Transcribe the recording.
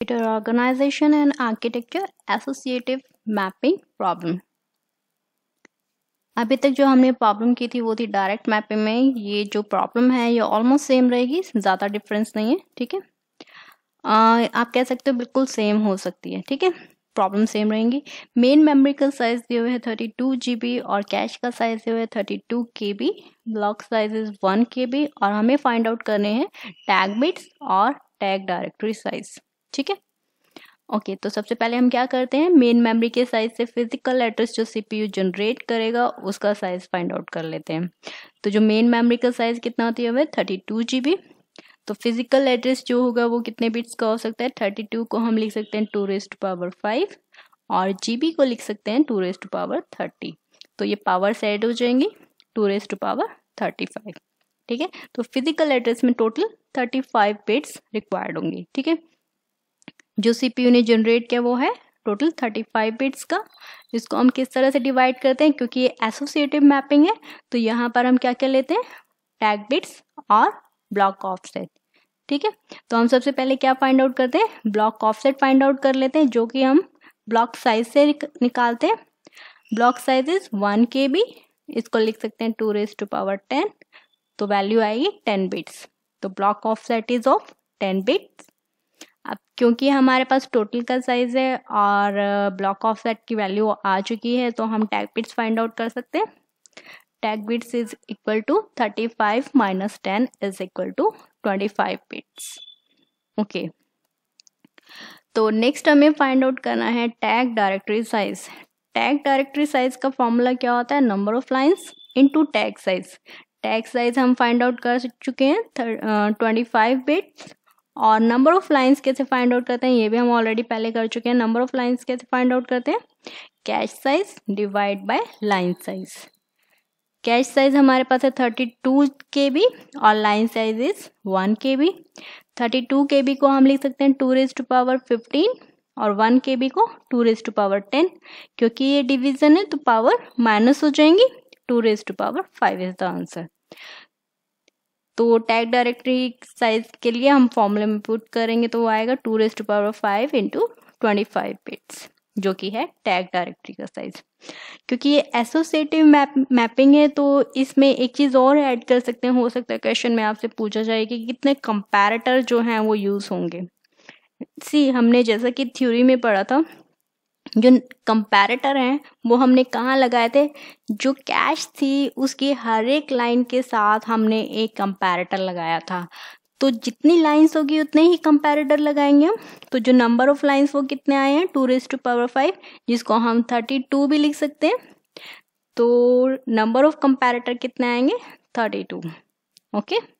computer organization and architecture associative mapping problem अभी तक जो हमने प्रॉब्लम की थी वो थी डायरेक्ट मैपिंग में ये जो प्रॉब्लम है ये ऑलमोस्ट सेम रहेगी ज़्यादा डिफरेंस नहीं है ठीक है आप कह सकते हो बिल्कुल सेम हो सकती है ठीक है प्रॉब्लम सेम रहेंगी मेन मेमोरी का साइज दिए हुए है थर्टी टू जी बी और कैश का साइज दिए हुए है thirty two K B block size is one K B और हमें फाइंड आउट करने हैं टैग बिट्स और टैग डायरेक्टरी साइज़ ठीक है ओके तो सबसे पहले हम क्या करते हैं मेन मेमोरी के साइज से फिजिकल एड्रेस जो सीपीयू जनरेट करेगा उसका साइज फाइंड आउट कर लेते हैं तो जो मेन मेमोरी का साइज कितना होती है वह थर्टी टू जी बी तो फिजिकल एड्रेस जो होगा वो कितने बिट्स का हो सकता है थर्टी टू को हम लिख सकते हैं टू रेस्ट पावर फाइव और जी को लिख सकते हैं टू रेस्ट पावर थर्टी तो ये पावर सेट हो जाएंगी two raised power thirty five ठीक है तो फिजिकल एड्रेस में total thirty five bits required होंगी ठीक है जो सीपीयू ने जनरेट किया वो है टोटल 35 बिट्स का इसको हम किस तरह से डिवाइड करते हैं क्योंकि ये एसोसिएटिव मैपिंग है तो यहाँ पर हम क्या क्या लेते हैं टैग बिट्स और ब्लॉक ऑफसेट ठीक है तो हम सबसे पहले क्या फाइंड आउट करते हैं ब्लॉक ऑफसेट फाइंड आउट कर लेते हैं जो कि हम ब्लॉक साइज से निकालते हैं block size is one K B इसको लिख सकते हैं two raise to power ten तो वैल्यू आएगी टेन बिट्स तो block offset is of ten bits अब क्योंकि हमारे पास टोटल का साइज़ है और ब्लॉक ऑफ सेट की वैल्यू आ चुकी है तो हम टैग बिट्स फाइंड आउट कर सकते हैं tag bits is equal to thirty five minus ten is equal to twenty five bits okay तो नेक्स्ट हमें फाइंड आउट करना है tag directory size tag directory size का फॉर्मूला क्या होता है number of lines to tag size tag size हम find out कर चुके हैं ट्वेंटी फाइव बिट्स और नंबर ऑफ लाइंस कैसे फाइंड आउट करते हैं ये भी हम ऑलरेडी पहले कर चुके हैं नंबर ऑफ लाइंस कैसे फाइंड आउट करते हैं cache size divide by line size cache size हमारे पास है थर्टी टू के बी और line size is one K B thirty two K B को हम लिख सकते हैं two raise to power fifteen और वन के बी को two raise to power ten क्योंकि ये डिविजन है तो पावर माइनस हो जाएंगी two raise to power five is the answer तो टैग डायरेक्टरी साइज के लिए हम फॉर्मूले में पुट करेंगे तो वो आएगा two raised power five into twenty five bits जो कि है टैग डायरेक्टरी का साइज क्योंकि ये एसोसिएटिव मैप मैपिंग है तो इसमें एक चीज़ और ऐड कर सकते हैं हो सकता है क्वेश्चन में आपसे पूछा जाए कि कितने कंपैरेटर जो हैं वो यूज़ होंगे सी हमने जैसा कि थ्योरी में पढ़ा था जो कंपैरेटर हैं वो हमने कहाँ लगाए थे जो कैश थी उसकी हर एक लाइन के साथ हमने एक कंपैरेटर लगाया था तो जितनी लाइंस होगी उतने ही कंपैरेटर लगाएंगे हम तो जो नंबर ऑफ लाइंस वो कितने आए हैं two raise to power five जिसको हम थर्टी टू भी लिख सकते हैं तो नंबर ऑफ कंपैरेटर कितने आएंगे थर्टी टू ओके